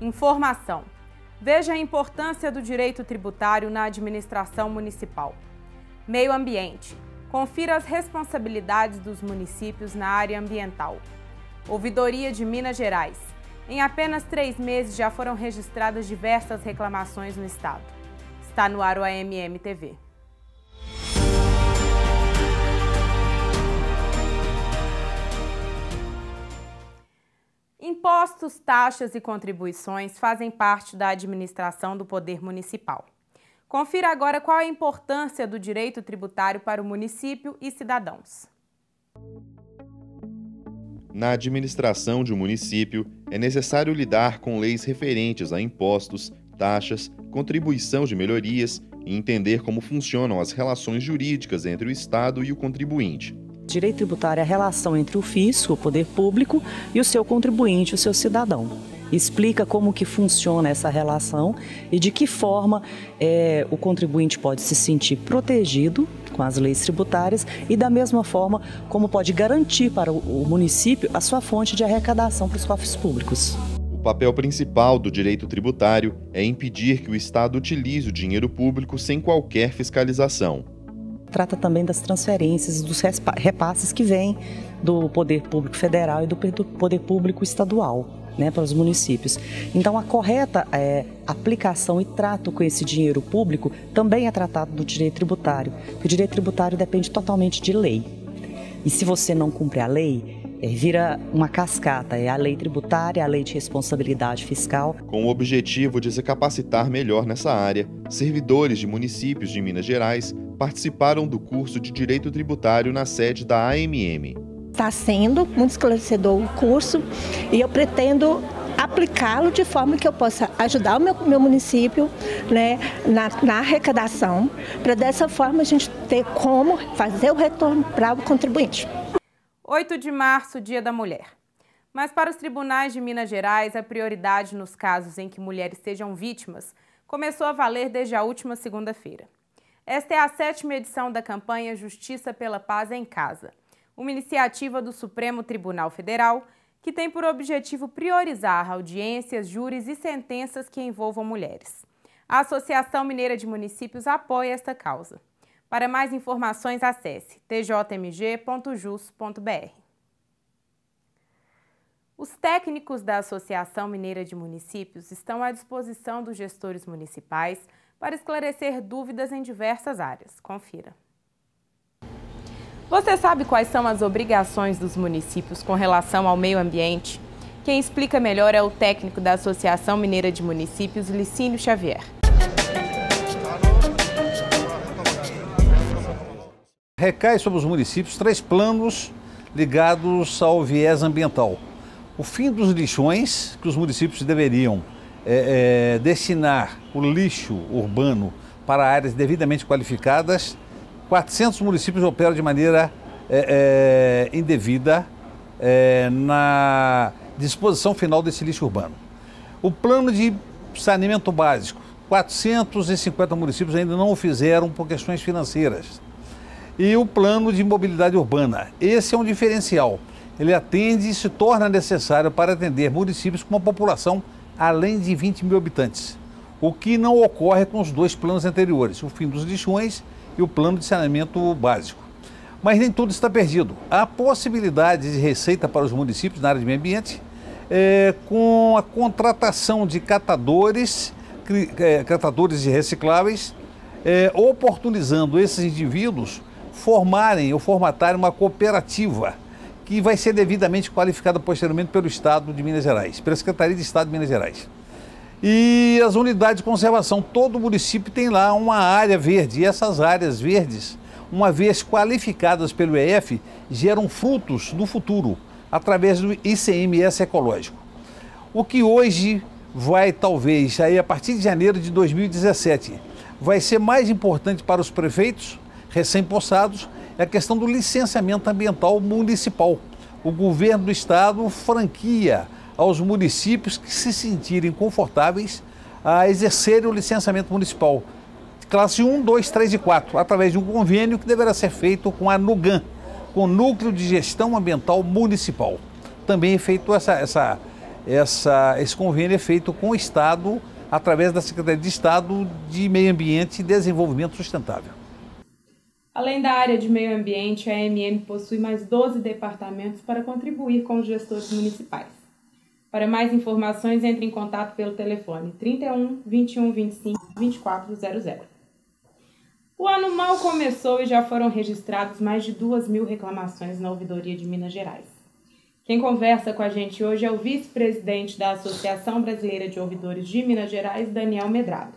Informação. Veja a importância do direito tributário na administração municipal. Meio ambiente. Confira as responsabilidades dos municípios na área ambiental. Ouvidoria de Minas Gerais. Em apenas três meses já foram registradas diversas reclamações no estado. Está no ar o AMM TV. Impostos, taxas e contribuições fazem parte da administração do Poder Municipal. Confira agora qual a importância do direito tributário para o município e cidadãos. Na administração de um município, é necessário lidar com leis referentes a impostos, taxas, contribuição de melhorias e entender como funcionam as relações jurídicas entre o Estado e o contribuinte. Direito tributário é a relação entre o fisco, o poder público, e o seu contribuinte, o seu cidadão. Explica como que funciona essa relação e de que forma é, o contribuinte pode se sentir protegido com as leis tributárias e da mesma forma como pode garantir para o município a sua fonte de arrecadação para os cofres públicos. O papel principal do direito tributário é impedir que o Estado utilize o dinheiro público sem qualquer fiscalização trata também das transferências, dos repasses que vêm do Poder Público Federal e do Poder Público Estadual. Né, para os municípios. Então, a correta é, aplicação e trato com esse dinheiro público também é tratado do direito tributário, porque o direito tributário depende totalmente de lei. E se você não cumpre a lei, é, vira uma cascata, é a lei tributária, a lei de responsabilidade fiscal. Com o objetivo de se capacitar melhor nessa área, servidores de municípios de Minas Gerais participaram do curso de Direito Tributário na sede da AMM. Está sendo muito esclarecedor o curso e eu pretendo aplicá-lo de forma que eu possa ajudar o meu, meu município né, na, na arrecadação, para dessa forma a gente ter como fazer o retorno para o contribuinte. 8 de março, Dia da Mulher. Mas para os tribunais de Minas Gerais, a prioridade nos casos em que mulheres sejam vítimas começou a valer desde a última segunda-feira. Esta é a sétima edição da campanha Justiça pela Paz em Casa, uma iniciativa do Supremo Tribunal Federal que tem por objetivo priorizar audiências, júris e sentenças que envolvam mulheres. A Associação Mineira de Municípios apoia esta causa. Para mais informações, acesse tjmg.jus.br. Os técnicos da Associação Mineira de Municípios estão à disposição dos gestores municipais para esclarecer dúvidas em diversas áreas. Confira. Você sabe quais são as obrigações dos municípios com relação ao meio ambiente? Quem explica melhor é o técnico da Associação Mineira de Municípios, Licínio Xavier. Recai sobre os municípios três planos ligados ao viés ambiental. O fim dos lixões que os municípios deveriam é, é, destinar o lixo urbano para áreas devidamente qualificadas, 400 municípios operam de maneira é, é indevida é, na disposição final desse lixo urbano. O plano de saneamento básico, 450 municípios ainda não o fizeram por questões financeiras. E o plano de mobilidade urbana, esse é um diferencial. Ele atende e se torna necessário para atender municípios com uma população além de 20 mil habitantes, o que não ocorre com os dois planos anteriores, o fim dos lixões e o plano de saneamento básico. Mas nem tudo está perdido. Há possibilidade de receita para os municípios na área de meio ambiente é, com a contratação de catadores, é, catadores de recicláveis, é, oportunizando esses indivíduos formarem ou formatarem uma cooperativa que vai ser devidamente qualificada posteriormente pelo Estado de Minas Gerais, pela Secretaria de Estado de Minas Gerais. E as unidades de conservação, todo município tem lá uma área verde, e essas áreas verdes, uma vez qualificadas pelo EF, geram frutos no futuro, através do ICMS ecológico. O que hoje vai talvez, aí a partir de janeiro de 2017, vai ser mais importante para os prefeitos recém-possados é a questão do licenciamento ambiental municipal, o governo do estado franquia aos municípios que se sentirem confortáveis a exercerem o licenciamento municipal. de Classe 1, 2, 3 e 4, através de um convênio que deverá ser feito com a NUGAM, com o Núcleo de Gestão Ambiental Municipal. Também é feito essa, essa, essa, esse convênio é feito com o Estado, através da Secretaria de Estado de Meio Ambiente e Desenvolvimento Sustentável. Além da área de meio ambiente, a AMM possui mais 12 departamentos para contribuir com os gestores municipais. Para mais informações, entre em contato pelo telefone 31 21 25 2400. O ano mal começou e já foram registrados mais de 2 mil reclamações na Ouvidoria de Minas Gerais. Quem conversa com a gente hoje é o vice-presidente da Associação Brasileira de Ouvidores de Minas Gerais, Daniel Medrado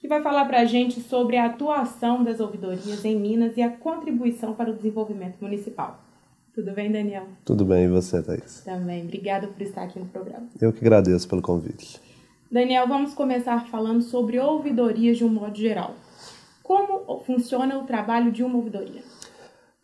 que vai falar para a gente sobre a atuação das ouvidorias em Minas e a contribuição para o desenvolvimento municipal. Tudo bem, Daniel? Tudo bem, e você, Thaís? Também. Obrigada por estar aqui no programa. Eu que agradeço pelo convite. Daniel, vamos começar falando sobre ouvidorias de um modo geral. Como funciona o trabalho de uma ouvidoria?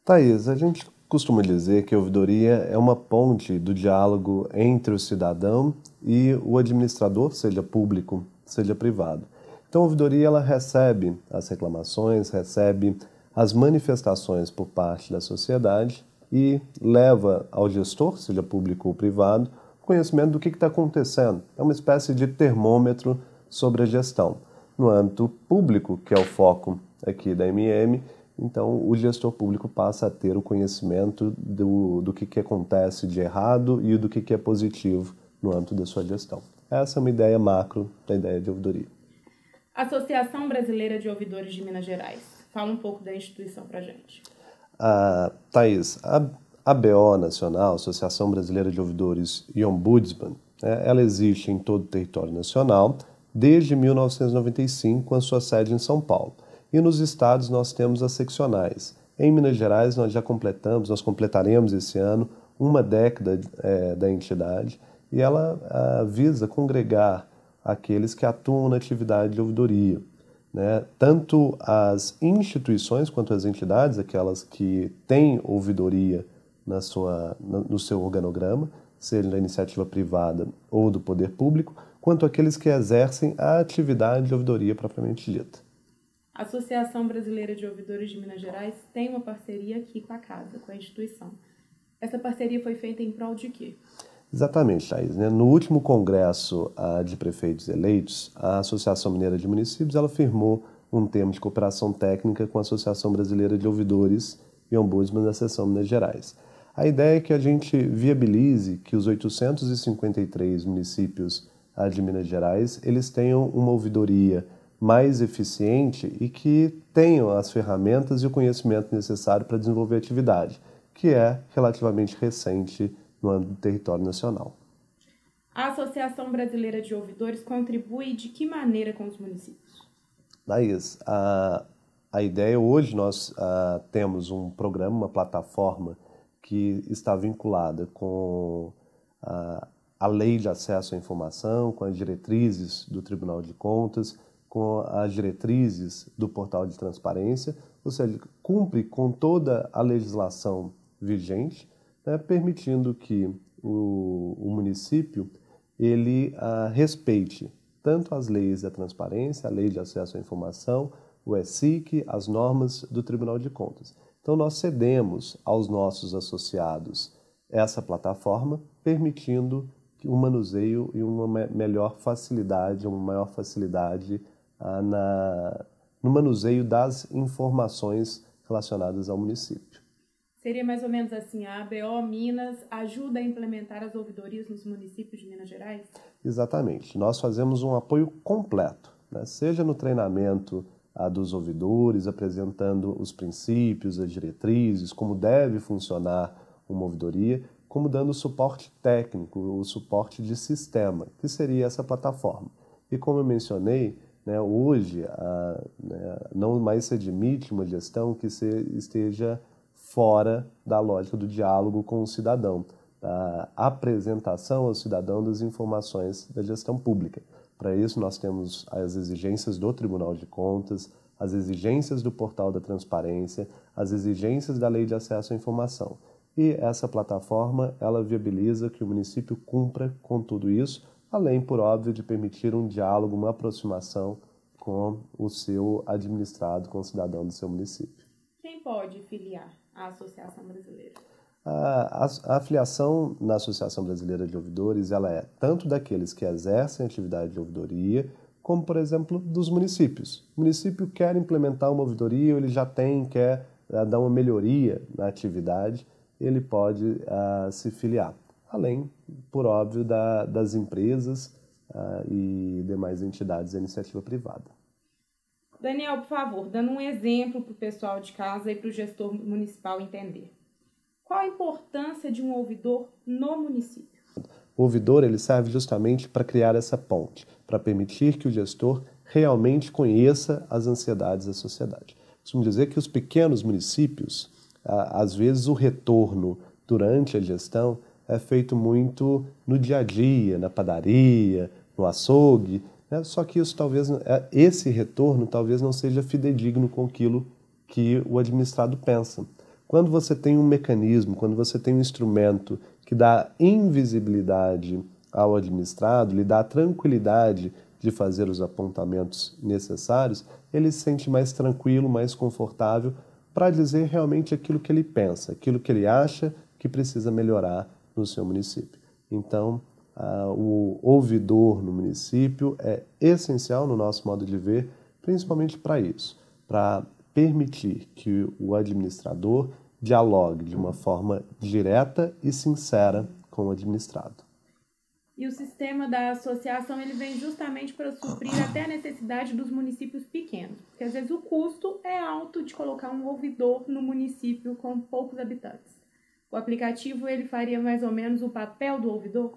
Thaís, a gente costuma dizer que a ouvidoria é uma ponte do diálogo entre o cidadão e o administrador, seja público, seja privado. Então, a ouvidoria ela recebe as reclamações, recebe as manifestações por parte da sociedade e leva ao gestor, seja público ou privado, conhecimento do que está acontecendo. É uma espécie de termômetro sobre a gestão. No âmbito público, que é o foco aqui da MM, então o gestor público passa a ter o conhecimento do, do que, que acontece de errado e do que, que é positivo no âmbito da sua gestão. Essa é uma ideia macro da ideia de ouvidoria. Associação Brasileira de Ouvidores de Minas Gerais. Fala um pouco da instituição para gente. Ah, a ABO Nacional, Associação Brasileira de Ouvidores e Ombudsman, né, ela existe em todo o território nacional desde 1995, com a sua sede em São Paulo. E nos estados nós temos as seccionais. Em Minas Gerais nós já completamos, nós completaremos esse ano uma década é, da entidade e ela ah, visa congregar aqueles que atuam na atividade de ouvidoria. Né? Tanto as instituições quanto as entidades, aquelas que têm ouvidoria na sua, no seu organograma, seja da iniciativa privada ou do poder público, quanto aqueles que exercem a atividade de ouvidoria propriamente dita. A Associação Brasileira de Ouvidores de Minas Gerais tem uma parceria aqui com a casa, com a instituição. Essa parceria foi feita em prol de quê? Exatamente, Thaís. Né? No último congresso ah, de prefeitos eleitos, a Associação Mineira de Municípios ela firmou um termo de cooperação técnica com a Associação Brasileira de Ouvidores e Ombudsman da Seção Minas Gerais. A ideia é que a gente viabilize que os 853 municípios ah, de Minas Gerais eles tenham uma ouvidoria mais eficiente e que tenham as ferramentas e o conhecimento necessário para desenvolver a atividade, que é relativamente recente no âmbito do território nacional. A Associação Brasileira de Ouvidores contribui de que maneira com os municípios? Daís, a, a ideia hoje nós a, temos um programa, uma plataforma que está vinculada com a, a lei de acesso à informação, com as diretrizes do Tribunal de Contas, com as diretrizes do portal de transparência, ou seja, cumpre com toda a legislação vigente né, permitindo que o, o município ele ah, respeite tanto as leis da transparência, a lei de acesso à informação, o ESIC, as normas do Tribunal de Contas. Então, nós cedemos aos nossos associados essa plataforma, permitindo um manuseio e uma melhor facilidade, uma maior facilidade ah, na, no manuseio das informações relacionadas ao município. Seria mais ou menos assim, a ABO Minas ajuda a implementar as ouvidorias nos municípios de Minas Gerais? Exatamente. Nós fazemos um apoio completo, né? seja no treinamento a ah, dos ouvidores, apresentando os princípios, as diretrizes, como deve funcionar uma ouvidoria, como dando suporte técnico, o suporte de sistema, que seria essa plataforma. E como eu mencionei, né, hoje a, ah, né, não mais se admite uma gestão que se, esteja fora da lógica do diálogo com o cidadão, da apresentação ao cidadão das informações da gestão pública. Para isso, nós temos as exigências do Tribunal de Contas, as exigências do Portal da Transparência, as exigências da Lei de Acesso à Informação. E essa plataforma, ela viabiliza que o município cumpra com tudo isso, além, por óbvio, de permitir um diálogo, uma aproximação com o seu administrado, com o cidadão do seu município. Quem pode filiar? a Associação Brasileira? A, a, afiliação na Associação Brasileira de Ouvidores ela é tanto daqueles que exercem atividade de ouvidoria, como, por exemplo, dos municípios. O município quer implementar uma ouvidoria, ou ele já tem, quer uh, dar uma melhoria na atividade, ele pode uh, se filiar. Além, por óbvio, da, das empresas uh, e demais entidades da iniciativa privada. Daniel, por favor, dando um exemplo para o pessoal de casa e para o gestor municipal entender. Qual a importância de um ouvidor no município? O ouvidor ele serve justamente para criar essa ponte, para permitir que o gestor realmente conheça as ansiedades da sociedade. Costumo dizer que os pequenos municípios, às vezes o retorno durante a gestão é feito muito no dia a dia, na padaria, no açougue, né? Só que isso talvez é, esse retorno talvez não seja fidedigno com aquilo que o administrado pensa. Quando você tem um mecanismo, quando você tem um instrumento que dá invisibilidade ao administrado, lhe dá a tranquilidade de fazer os apontamentos necessários, ele se sente mais tranquilo, mais confortável para dizer realmente aquilo que ele pensa, aquilo que ele acha que precisa melhorar no seu município. Então, ah, o ouvidor no município é essencial no nosso modo de ver, principalmente para isso, para permitir que o administrador dialogue de uma forma direta e sincera com o administrado. E o sistema da associação ele vem justamente para suprir até a necessidade dos municípios pequenos, porque às vezes o custo é alto de colocar um ouvidor no município com poucos habitantes. O aplicativo ele faria mais ou menos o papel do ouvidor?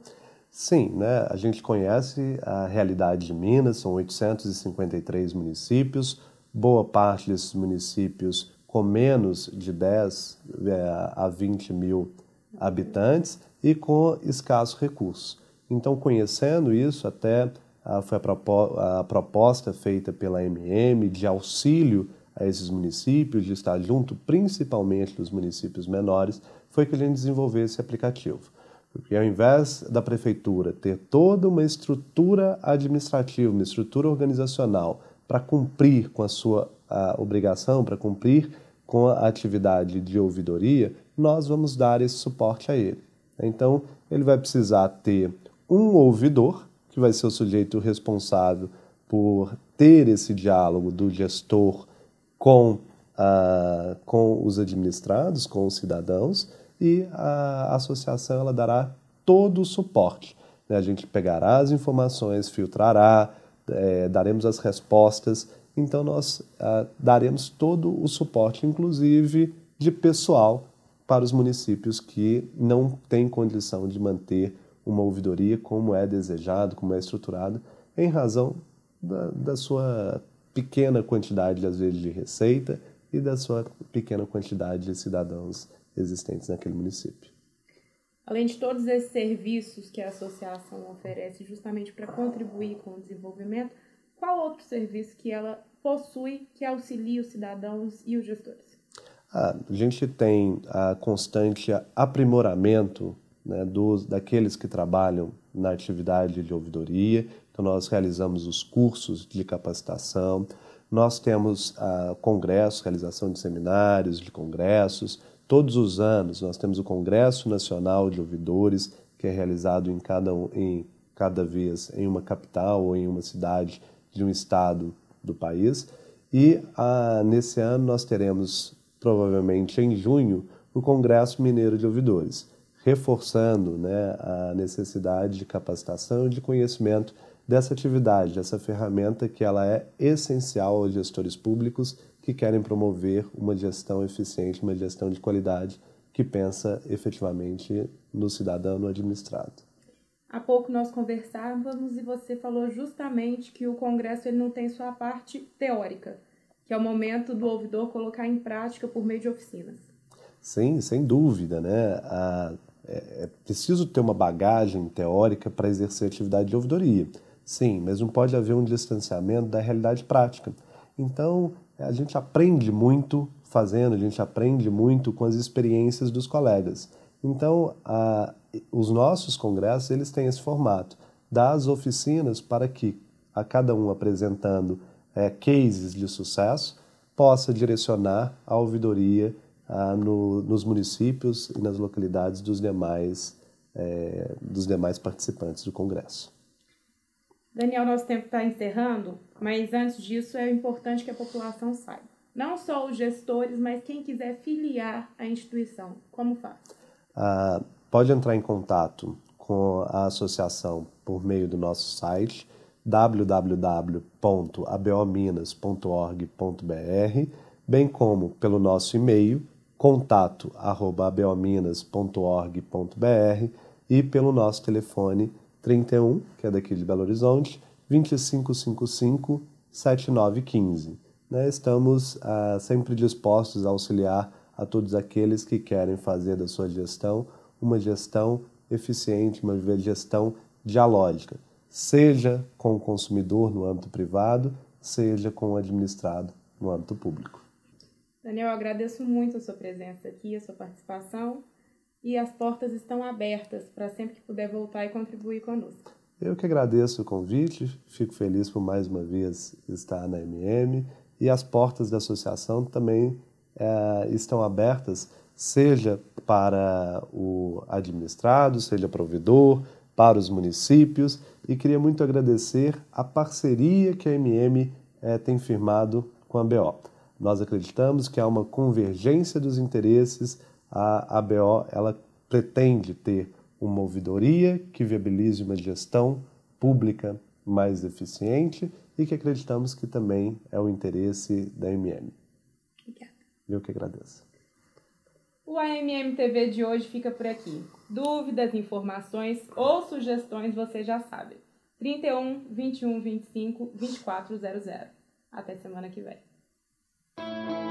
Sim, né? a gente conhece a realidade de Minas, são 853 municípios, boa parte desses municípios com menos de 10 é, a 20 mil habitantes e com escassos recursos. Então, conhecendo isso, até ah, foi a, a proposta feita pela MM de auxílio a esses municípios, de estar junto principalmente dos municípios menores, foi que a gente desenvolveu esse aplicativo. E ao invés da prefeitura ter toda uma estrutura administrativa, uma estrutura organizacional para cumprir com a sua a obrigação, para cumprir com a atividade de ouvidoria, nós vamos dar esse suporte a ele. Então, ele vai precisar ter um ouvidor, que vai ser o sujeito responsável por ter esse diálogo do gestor com, a, ah, com os administrados, com os cidadãos, e a associação ela dará todo o suporte. Né? A gente pegará as informações, filtrará, é, daremos as respostas, então nós ah, daremos todo o suporte, inclusive de pessoal, para os municípios que não têm condição de manter uma ouvidoria como é desejado, como é estruturado, em razão da, da sua pequena quantidade, às vezes, de receita e da sua pequena quantidade de cidadãos existentes naquele município. Além de todos esses serviços que a associação oferece justamente para contribuir com o desenvolvimento, qual outro serviço que ela possui que auxilia os cidadãos e os gestores? a gente tem a constante aprimoramento né, dos, daqueles que trabalham na atividade de ouvidoria. Então, nós realizamos os cursos de capacitação, nós temos ah, congressos, realização de seminários, de congressos, Todos os anos nós temos o Congresso Nacional de Ouvidores, que é realizado em cada, em, cada vez em uma capital ou em uma cidade de um estado do país. E ah, nesse ano nós teremos, provavelmente em junho, o Congresso Mineiro de Ouvidores, reforçando né, a necessidade de capacitação e de conhecimento dessa atividade, dessa ferramenta que ela é essencial aos gestores públicos que querem promover uma gestão eficiente, uma gestão de qualidade que pensa efetivamente no cidadão administrado. Há pouco nós conversávamos e você falou justamente que o Congresso ele não tem sua parte teórica, que é o momento do ouvidor colocar em prática por meio de oficinas. Sim, sem dúvida, né? A, é, é preciso ter uma bagagem teórica para exercer a atividade de ouvidoria. Sim, mas não pode haver um distanciamento da realidade prática. Então, a gente aprende muito fazendo, a gente aprende muito com as experiências dos colegas. Então, a, os nossos congressos eles têm esse formato das oficinas para que a cada um apresentando é, cases de sucesso possa direcionar a ouvidoria a, no, nos municípios e nas localidades dos demais é, dos demais participantes do congresso. Daniel, nosso tempo está encerrando, mas antes disso é importante que a população saiba. Não só os gestores, mas quem quiser filiar a instituição, como faz? Ah, pode entrar em contato com a associação por meio do nosso site www.abominas.org.br, bem como pelo nosso e-mail contato@abominas.org.br e pelo nosso telefone 31, que é daqui de Belo Horizonte, 2555 7915. Né? Estamos ah, sempre dispostos a auxiliar a todos aqueles que querem fazer da sua gestão uma gestão eficiente, uma gestão dialógica, seja com o consumidor no âmbito privado, seja com o administrado no âmbito público. Daniel, eu agradeço muito a sua presença aqui, a sua participação e as portas estão abertas para sempre que puder voltar e contribuir conosco. Eu que agradeço o convite, fico feliz por mais uma vez estar na MM e as portas da associação também é, estão abertas, seja para o administrado, seja para o provedor, para os municípios e queria muito agradecer a parceria que a MM é, tem firmado com a BO. Nós acreditamos que há uma convergência dos interesses a ABO ela pretende ter uma ouvidoria que viabilize uma gestão pública mais eficiente e que acreditamos que também é o interesse da MM. Obrigada. Eu que agradeço. O AMM TV de hoje fica por aqui. Dúvidas, informações ou sugestões você já sabe. 31 21 25 2400. Até semana que vem.